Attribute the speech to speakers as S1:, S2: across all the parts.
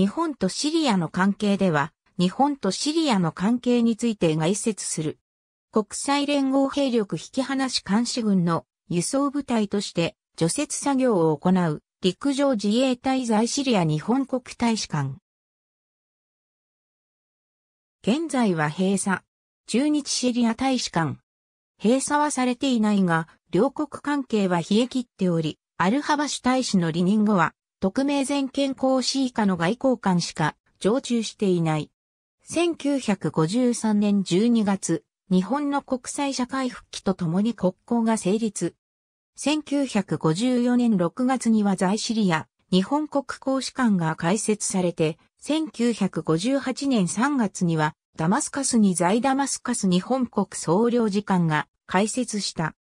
S1: 日本とシリアの関係では、日本とシリアの関係について概説する。国際連合兵力引き離し監視軍の輸送部隊として除雪作業を行う陸上自衛隊在シリア日本国大使館。現在は閉鎖。駐日シリア大使館。閉鎖はされていないが、両国関係は冷え切っており、アルハバシュ大使の離任後は、特命全権公使以下の外交官しか常駐していない。1953年12月、日本の国際社会復帰とともに国交が成立。1954年6月には在シリア、日本国公使館が開設されて、1958年3月には、ダマスカスに在ダマスカス日本国総領事館が開設した。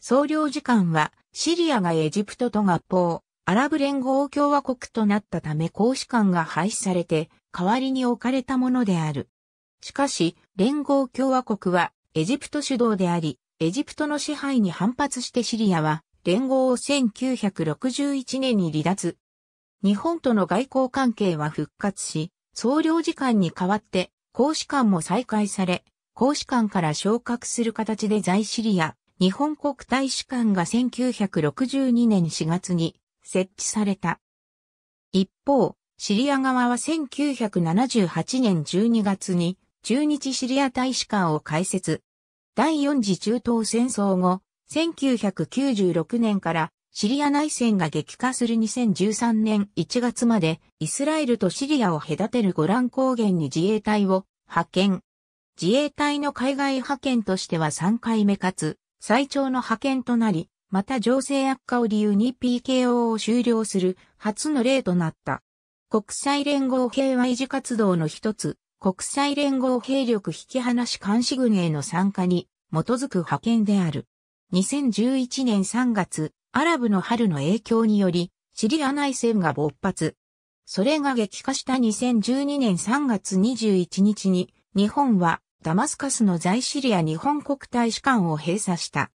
S1: 総領事館は、シリアがエジプトと合法、アラブ連合共和国となったため公使館が廃止されて、代わりに置かれたものである。しかし、連合共和国はエジプト主導であり、エジプトの支配に反発してシリアは、連合を1961年に離脱。日本との外交関係は復活し、総領事館に代わって、公使館も再開され、公使館から昇格する形で在シリア、日本国大使館が1962年4月に設置された。一方、シリア側は1978年12月に駐日シリア大使館を開設。第4次中東戦争後、1996年からシリア内戦が激化する2013年1月までイスラエルとシリアを隔てるゴラン高原に自衛隊を派遣。自衛隊の海外派遣としては3回目かつ最長の派遣となり、また情勢悪化を理由に PKO を終了する初の例となった。国際連合平和維持活動の一つ、国際連合兵力引き離し監視軍への参加に基づく派遣である。2011年3月、アラブの春の影響により、シリア内戦が勃発。それが激化した2012年3月21日に、日本はダマスカスの在シリア日本国大使館を閉鎖した。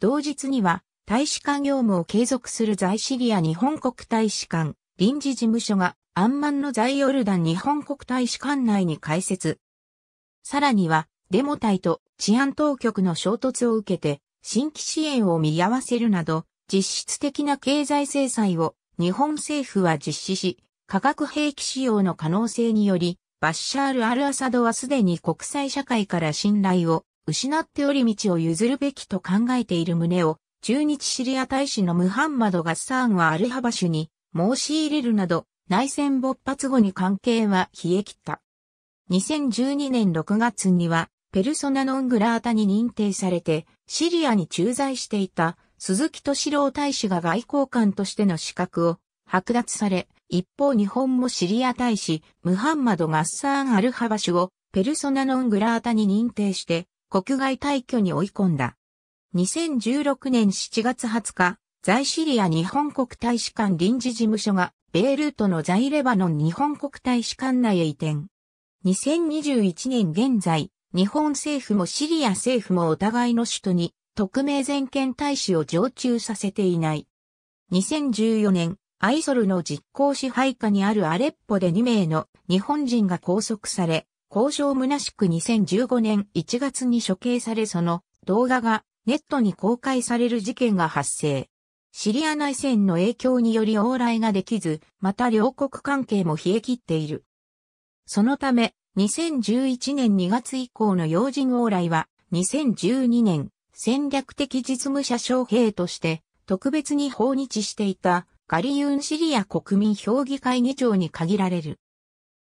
S1: 同日には、大使館業務を継続する在シリア日本国大使館臨時事務所がアンマンの在ヨルダン日本国大使館内に開設。さらには、デモ隊と治安当局の衝突を受けて、新規支援を見合わせるなど、実質的な経済制裁を日本政府は実施し、化学兵器使用の可能性により、バッシャール・アル・アサドはすでに国際社会から信頼を失っており道を譲るべきと考えている旨を中日シリア大使のムハンマド・ガッサーンはアルハバシュに申し入れるなど内戦勃発後に関係は冷え切った。2012年6月にはペルソナノングラータに認定されてシリアに駐在していた鈴木敏郎大使が外交官としての資格を剥奪され、一方日本もシリア大使ムハンマド・ガッサーン・アルハバシュをペルソナノングラータに認定して国外退去に追い込んだ。2016年7月20日、在シリア日本国大使館臨時事務所が、ベイルートの在レバノン日本国大使館内へ移転。2021年現在、日本政府もシリア政府もお互いの首都に、特命全権大使を常駐させていない。2014年、アイソルの実行支配下にあるアレッポで2名の日本人が拘束され、交渉虚しく2015年1月に処刑されその動画がネットに公開される事件が発生。シリア内戦の影響により往来ができず、また両国関係も冷え切っている。そのため、2011年2月以降の要人往来は、2012年、戦略的実務者将兵として、特別に訪日していた、ガリユンシリア国民評議会議長に限られる。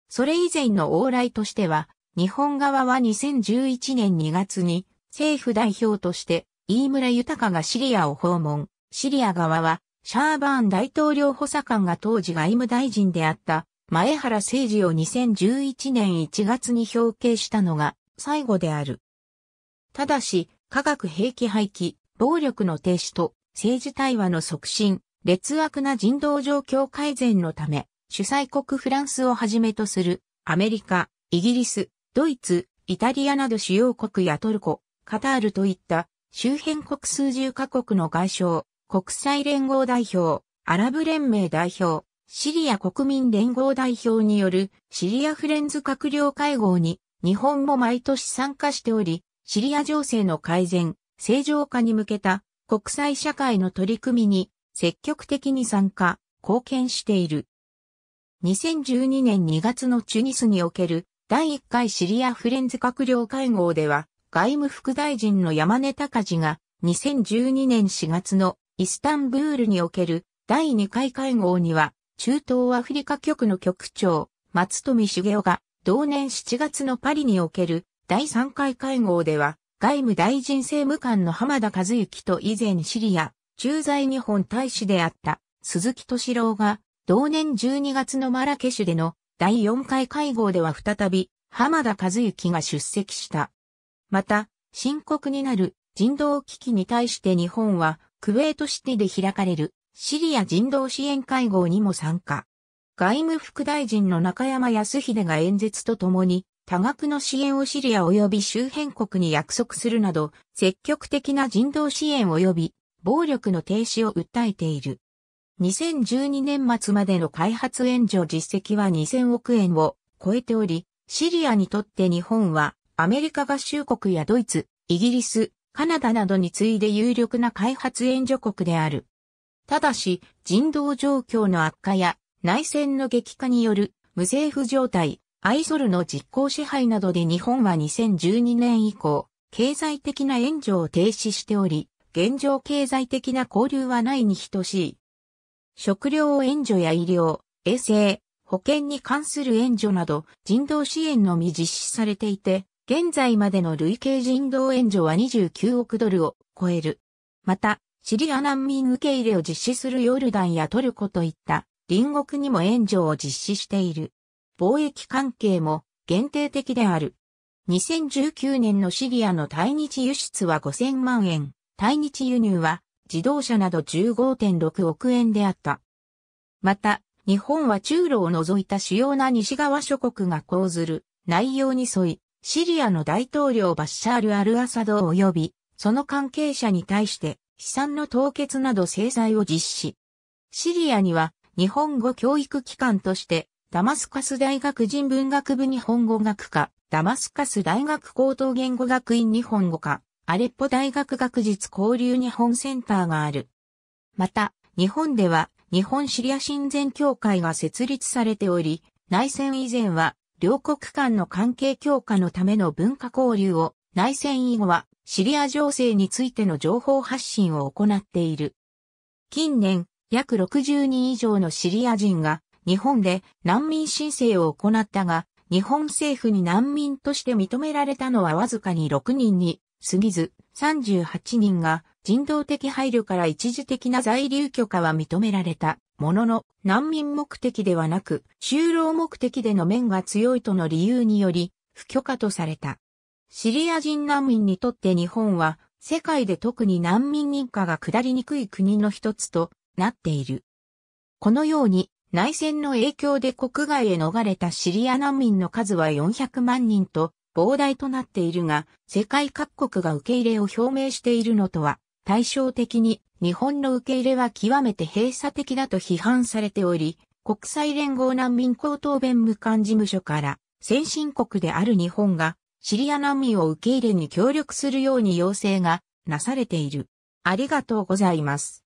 S1: それ以前の往来としては、日本側は2011年2月に政府代表として飯村豊がシリアを訪問。シリア側は、シャーバーン大統領補佐官が当時外務大臣であった前原誠治を2011年1月に表敬したのが最後である。ただし、科学兵器廃棄、暴力の停止と政治対話の促進、劣悪な人道状況改善のため、主催国フランスをはじめとするアメリカ、イギリス、ドイツ、イタリアなど主要国やトルコ、カタールといった周辺国数十カ国の外相、国際連合代表、アラブ連盟代表、シリア国民連合代表によるシリアフレンズ閣僚会合に日本も毎年参加しており、シリア情勢の改善、正常化に向けた国際社会の取り組みに積極的に参加、貢献している。2012年2月のチュニスにおける第1回シリアフレンズ閣僚会合では、外務副大臣の山根隆次が2012年4月のイスタンブールにおける第2回会合には中東アフリカ局の局長松富茂雄が同年7月のパリにおける第3回会合では外務大臣政務官の浜田和幸と以前シリア駐在日本大使であった鈴木敏郎が同年12月のマラケシュでの第4回会合では再び浜田和幸が出席した。また、深刻になる人道危機に対して日本は、クウェートシティで開かれるシリア人道支援会合にも参加。外務副大臣の中山康秀が演説とともに、多額の支援をシリア及び周辺国に約束するなど、積極的な人道支援及び暴力の停止を訴えている。2012年末までの開発援助実績は2000億円を超えており、シリアにとって日本はアメリカ合衆国やドイツ、イギリス、カナダなどに次いで有力な開発援助国である。ただし、人道状況の悪化や内戦の激化による無政府状態、アイソルの実効支配などで日本は2012年以降、経済的な援助を停止しており、現状経済的な交流はないに等しい。食料援助や医療、衛生、保険に関する援助など人道支援のみ実施されていて、現在までの累計人道援助は29億ドルを超える。また、シリア難民受け入れを実施するヨルダンやトルコといった隣国にも援助を実施している。貿易関係も限定的である。2019年のシリアの対日輸出は5000万円、対日輸入は自動車など15.6億円であった。また、日本は中路を除いた主要な西側諸国が講ずる内容に沿い、シリアの大統領バッシャール・アル・アサド及び、その関係者に対して、資産の凍結など制裁を実施。シリアには、日本語教育機関として、ダマスカス大学人文学部日本語学科、ダマスカス大学高等言語学院日本語科、アレッポ大学学術交流日本センターがある。また、日本では、日本シリア親善協会が設立されており、内戦以前は、両国間の関係強化のための文化交流を、内戦以後はシリア情勢についての情報発信を行っている。近年、約60人以上のシリア人が日本で難民申請を行ったが、日本政府に難民として認められたのはわずかに6人に過ぎず、38人が人道的配慮から一時的な在留許可は認められた。ものの、難民目的ではなく、就労目的での面が強いとの理由により、不許可とされた。シリア人難民にとって日本は、世界で特に難民認可が下りにくい国の一つとなっている。このように、内戦の影響で国外へ逃れたシリア難民の数は400万人と膨大となっているが、世界各国が受け入れを表明しているのとは対照的に日本の受け入れは極めて閉鎖的だと批判されており、国際連合難民高等弁務官事務所から先進国である日本がシリア難民を受け入れに協力するように要請がなされている。ありがとうございます。